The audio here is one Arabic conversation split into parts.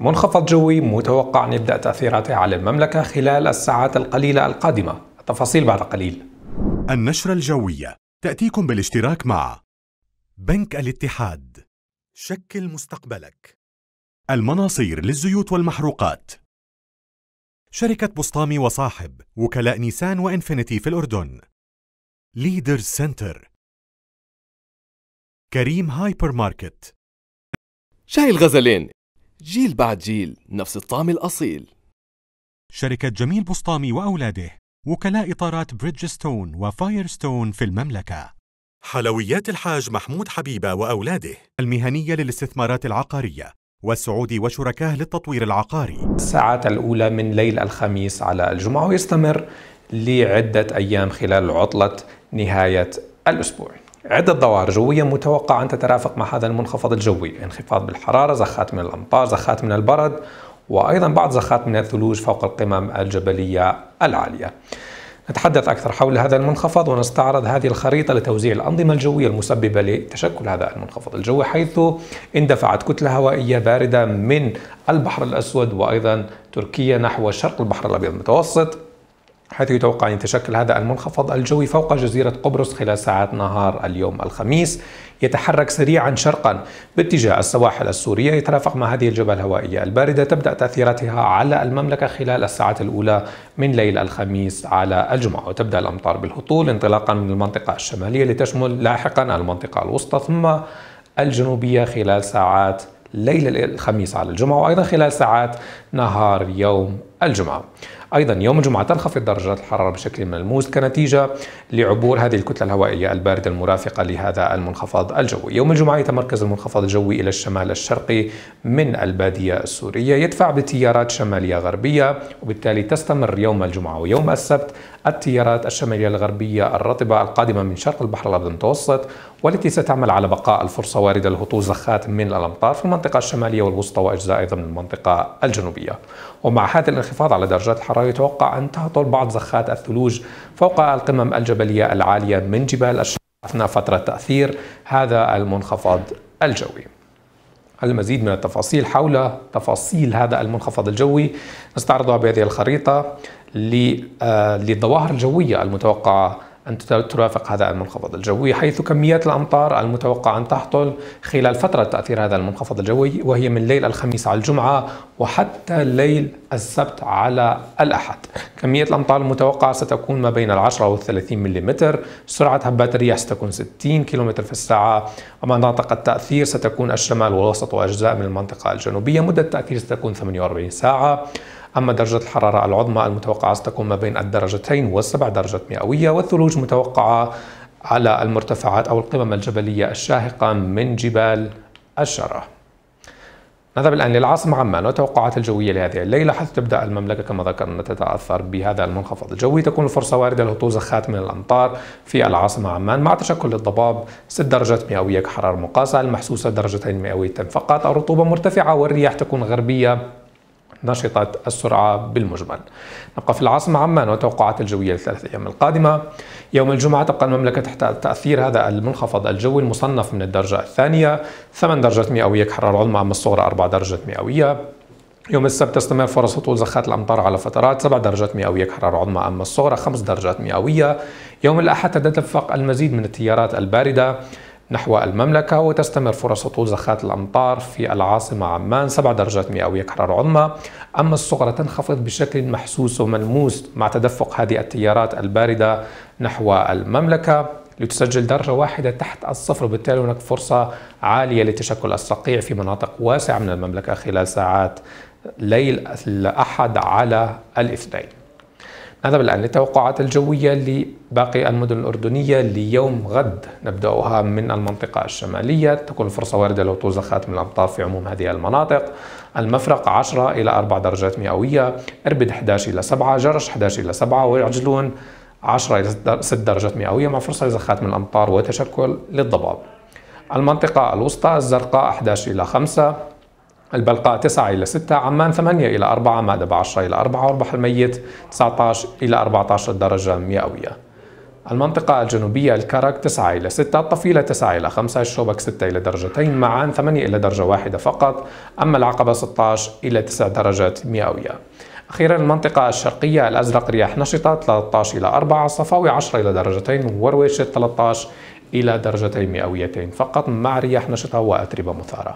منخفض جوي متوقع أن يبدأ تأثيراته على المملكة خلال الساعات القليلة القادمة التفاصيل بعد قليل النشرة الجوية تأتيكم بالاشتراك مع بنك الاتحاد شكل مستقبلك المناصير للزيوت والمحروقات شركة بسطامي وصاحب وكلاء نيسان وإنفينيتي في الأردن ليدر سنتر كريم هايبر ماركت شاي الغزلين جيل بعد جيل نفس الطعم الأصيل شركة جميل بسطامي وأولاده وكلاء إطارات بريدجستون وفايرستون في المملكة حلويات الحاج محمود حبيبة وأولاده المهنية للاستثمارات العقارية والسعودي وشركاه للتطوير العقاري الساعات الأولى من ليل الخميس على الجمعة ويستمر لعدة أيام خلال عطلة نهاية الأسبوع عدة ظواهر جوية متوقع أن تترافق مع هذا المنخفض الجوي انخفاض بالحرارة زخات من الأمطار زخات من البرد وأيضا بعض زخات من الثلوج فوق القمم الجبلية العالية نتحدث أكثر حول هذا المنخفض ونستعرض هذه الخريطة لتوزيع الأنظمة الجوية المسببة لتشكل هذا المنخفض الجوي حيث اندفعت كتلة هوائية باردة من البحر الأسود وأيضا تركيا نحو شرق البحر الأبيض المتوسط حيث يتوقع أن يتشكل هذا المنخفض الجوي فوق جزيرة قبرص خلال ساعات نهار اليوم الخميس يتحرك سريعا شرقا باتجاه السواحل السورية يترافق مع هذه الجبهة الهوائية الباردة تبدأ تأثيراتها على المملكة خلال الساعات الأولى من ليل الخميس على الجمعة وتبدأ الأمطار بالهطول انطلاقا من المنطقة الشمالية لتشمل لاحقا المنطقة الوسطى ثم الجنوبية خلال ساعات ليلة الخميس على الجمعة وأيضا خلال ساعات نهار يوم الجمعة أيضا يوم الجمعة تنخفض درجات الحرارة بشكل ملموس كنتيجة لعبور هذه الكتلة الهوائية الباردة المرافقة لهذا المنخفض الجوي يوم الجمعة يتمركز المنخفض الجوي إلى الشمال الشرقي من البادية السورية يدفع بتيارات شمالية غربية وبالتالي تستمر يوم الجمعة ويوم السبت التيارات الشمالية الغربية الرطبة القادمة من شرق البحر الأبيض المتوسط والتي ستعمل على بقاء الفرصة واردة لهطول زخات من الأمطار في المنطقة الشمالية والوسطى وأجزاء أيضا من المنطقة الجنوبية ومع هذا الانخفاض على درجات الحرارة يتوقع أن تهطل بعض زخات الثلوج فوق القمم الجبلية العالية من جبال الشرق أثناء فترة تأثير هذا المنخفض الجوي المزيد من التفاصيل حول تفاصيل هذا المنخفض الجوي نستعرضها بهذه الخريطة آه، للظواهر الجوية المتوقعة أن ترافق هذا المنخفض الجوي حيث كميات الأمطار المتوقع أن تحصل خلال فترة تأثير هذا المنخفض الجوي وهي من ليل الخميس على الجمعة وحتى ليل السبت على الأحد كمية الأمطار المتوقعة ستكون ما بين العشرة والثلاثين ملم سرعة هبات الرياح ستكون 60 كم في الساعة ومناطق التأثير ستكون الشمال والوسط وأجزاء من المنطقة الجنوبية مدة التأثير ستكون 48 ساعة أما درجة الحرارة العظمى المتوقعة ستكون ما بين الدرجتين والسبع درجات مئوية والثلوج متوقعة على المرتفعات أو القمم الجبلية الشاهقة من جبال الشرة نذهب الآن للعاصمة عمان والتوقعات الجوية لهذه الليلة حيث تبدأ المملكة كما ذكرنا تتأثر بهذا المنخفض الجوي تكون الفرصة واردة لهطول زخات من الأمطار في العاصمة عمان مع تشكل الضباب 6 درجات مئوية كحرارة مقاسة المحسوسة درجتين مئويتين فقط الرطوبة مرتفعة والرياح تكون غربية نشطة السرعة بالمجمل نبقى في العاصمة عمان وتوقعات الجوية للثلاث أيام القادمة يوم الجمعة تبقى المملكة تحت تأثير هذا المنخفض الجوي المصنف من الدرجة الثانية 8 درجات مئوية كحرارة العظمى أما الصغرى 4 درجات مئوية يوم السبت تستمر فرص هطول زخات الامطار على فترات 7 درجات مئويه كحراره عظمى اما الصغرى 5 درجات مئويه يوم الاحد تتدفق المزيد من التيارات البارده نحو المملكة وتستمر فرص هطول زخات الأمطار في العاصمة عمان 7 درجات مئوية كحرارة عظمى أما الصغرى تنخفض بشكل محسوس وملموس مع تدفق هذه التيارات الباردة نحو المملكة لتسجل درجة واحدة تحت الصفر وبالتالي هناك فرصة عالية لتشكل الصقيع في مناطق واسعة من المملكة خلال ساعات ليل الأحد على الاثنين هذا الآن للتوقعات الجوية لباقي المدن الأردنية ليوم غد نبدأها من المنطقة الشمالية تكون فرصة واردة لو توزخات من الأمطار في عموم هذه المناطق المفرق 10 إلى 4 درجات مئوية إربد 11 إلى 7 جرش 11 إلى 7 ويعجلون 10 إلى 6 درجات مئوية مع فرصة لزخات من الأمطار وتشكل للضباب المنطقة الوسطى الزرقاء 11 إلى 5 البلقاء 9 إلى 6 عمان 8 إلى 4 مأدبة 10 إلى 4 وربح الميت 19 إلى 14 درجة مئوية المنطقة الجنوبية الكرك 9 إلى 6 الطفيلة 9 إلى 5 الشوبك 6 إلى درجتين معان 8 إلى درجة واحدة فقط أما العقبة 16 إلى 9 درجات مئوية أخيرا المنطقة الشرقية الأزرق رياح نشطة 13 إلى 4 صفاوي 10 إلى درجتين ورويشة 13 إلى درجتين مئويتين فقط مع رياح نشطة وأتربة مثارة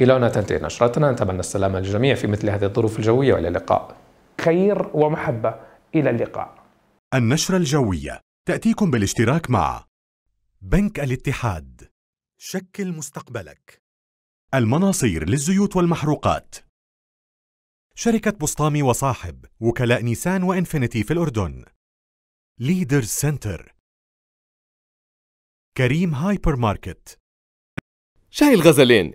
إلى هنا تنتهي نشرتنا نتمنى السلامة للجميع في مثل هذه الظروف الجوية وإلى اللقاء خير ومحبة إلى اللقاء النشرة الجوية تأتيكم بالاشتراك مع بنك الاتحاد شكل مستقبلك المناصير للزيوت والمحروقات شركة بسطامي وصاحب وكلاء نيسان وإنفينيتي في الأردن ليدرز سنتر كريم هايبر ماركت شاي الغزلين